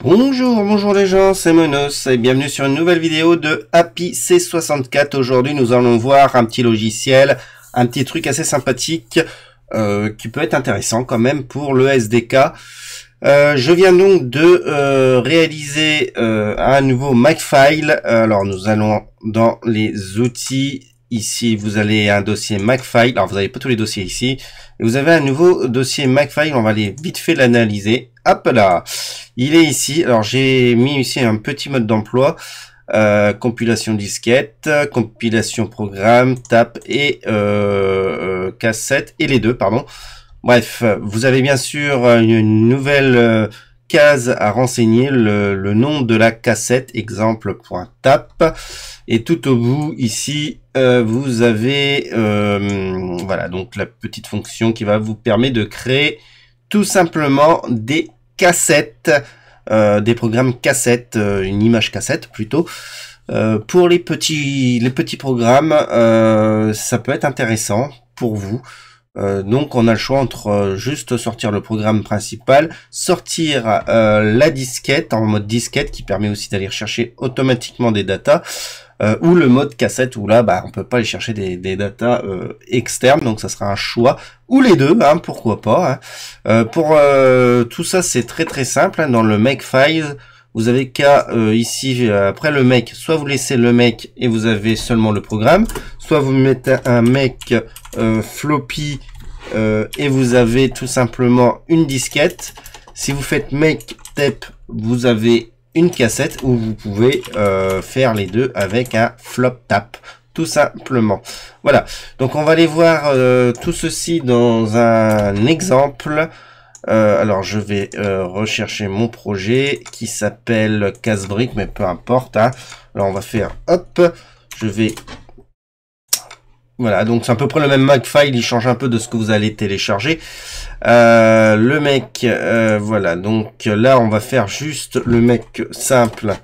Bonjour, bonjour les gens, c'est Monos et bienvenue sur une nouvelle vidéo de Happy C64. Aujourd'hui nous allons voir un petit logiciel, un petit truc assez sympathique euh, qui peut être intéressant quand même pour le SDK. Euh, je viens donc de euh, réaliser un nouveau file Alors nous allons dans les outils ici vous allez un dossier Macfile, alors vous n'avez pas tous les dossiers ici, vous avez un nouveau dossier Macfile, on va aller vite fait l'analyser, hop là il est ici. Alors j'ai mis ici un petit mode d'emploi. Euh, compilation disquette, compilation programme, tape et euh, euh, cassette, et les deux, pardon. Bref, vous avez bien sûr une nouvelle case à renseigner, le, nom de la cassette, exemple.tap. Et tout au bout, ici, vous avez voilà donc la petite fonction qui va vous permettre de créer tout simplement des cassette, euh, des programmes cassette, euh, une image cassette plutôt. Euh, pour les petits, les petits programmes, euh, ça peut être intéressant pour vous. donc on a le choix entre juste sortir le programme principal, sortir la disquette en mode disquette qui permet aussi d'aller chercher automatiquement des datas, euh, ou le mode cassette où là bah on peut pas aller chercher des, des datas euh, externes donc ça sera un choix ou les deux hein, pourquoi pas hein. Euh, pour tout ça c'est très très simple hein. dans le make file, vous avez qu'à ici après le make soit vous laissez le make et vous avez seulement le programme soit vous mettez un make floppy et vous avez tout simplement une disquette si vous faites make tape vous avez une cassette où vous pouvez euh, faire les deux avec un flop tap tout simplement. Voilà, donc on va aller voir euh, tout ceci dans un exemple. Euh, alors je vais rechercher mon projet qui s'appelle casse brique mais peu importe. Hein. Alors on va faire, hop, je vais voilà, donc c'est à peu près le même file, il change un peu de ce que vous allez télécharger. Euh, le mec, euh, voilà, donc là on va faire juste le mec simple.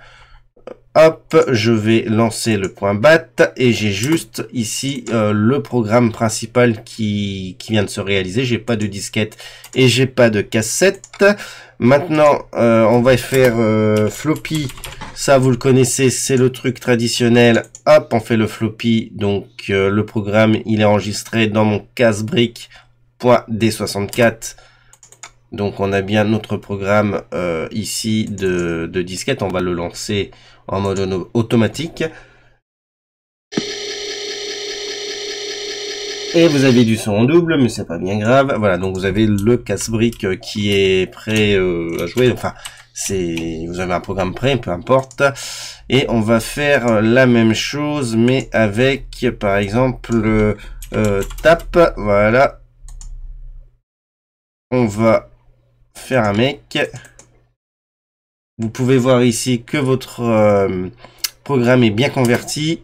Hop, je vais lancer le point bat et j'ai juste ici euh, le programme principal qui, qui vient de se réaliser. J'ai pas de disquette et j'ai pas de cassette. Maintenant, on va faire floppy ça, vous le connaissez, c'est le truc traditionnel. Hop, on fait le floppy. Donc, euh, le programme, il est enregistré dans mon d 64 Donc, on a bien notre programme euh, ici de, disquette. On va le lancer en mode automatique. Et vous avez du son en double, mais c'est pas bien grave. Voilà, donc vous avez le casse qui est prêt euh, à jouer. Enfin, vous avez un programme prêt, peu importe. Et on va faire la même chose, mais avec, par exemple, tape. Euh, tap, voilà. On va faire un mec. Vous pouvez voir ici que votre euh, programme est bien converti.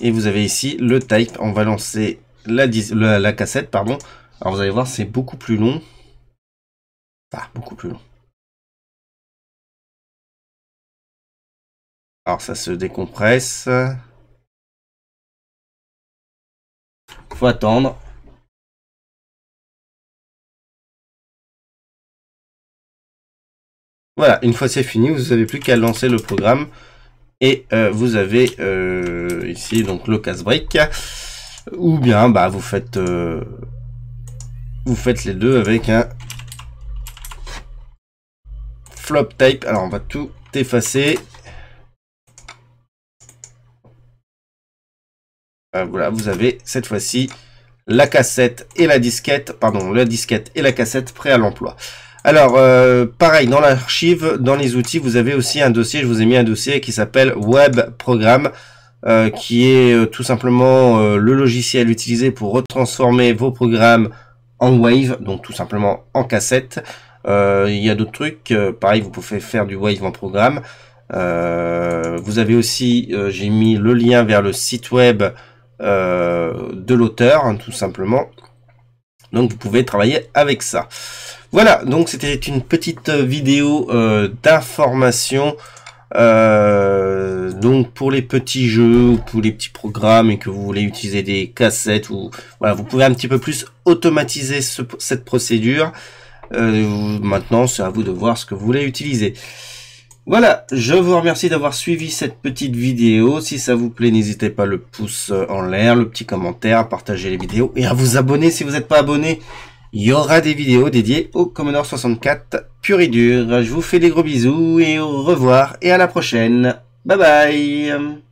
Et vous avez ici le type. On va lancer la, cassette, pardon. Alors vous allez voir, c'est beaucoup plus long. Enfin, beaucoup plus long. Alors ça se décompresse. Faut attendre. Voilà, une fois c'est fini, vous n'avez plus qu'à lancer le programme. Et euh, vous avez euh, ici donc le casse brick Ou bien bah vous faites euh, vous faites les deux avec un flop type. Alors on va tout effacer. Euh, voilà, vous avez cette fois-ci la cassette et la disquette, pardon, la disquette et la cassette prêt à l'emploi. Alors, euh, pareil, dans l'archive, dans les outils, vous avez aussi un dossier, je vous ai mis un dossier qui s'appelle Web Programme, euh, qui est tout simplement le logiciel utilisé pour retransformer vos programmes en Wave, donc tout simplement en cassette. Il y a d'autres trucs, pareil, vous pouvez faire du Wave en programme. vous avez aussi, j'ai mis le lien vers le site web euh, de l'auteur, hein, tout simplement. Donc vous pouvez travailler avec ça. Voilà, donc c'était une petite vidéo euh, d'information. Euh, donc pour les petits jeux ou pour les petits programmes et que vous voulez utiliser des cassettes ou voilà, vous pouvez un petit peu plus automatiser cette procédure. maintenant, c'est à vous de voir ce que vous voulez utiliser. Voilà, je vous remercie d'avoir suivi cette petite vidéo. Si ça vous plaît, n'hésitez pas le pouce en l'air, le petit commentaire, à partager les vidéos et à vous abonner si vous n'êtes pas abonné. Il y aura des vidéos dédiées au Commodore 64 pur et dur. Je vous fais des gros bisous et au revoir et à la prochaine. Bye bye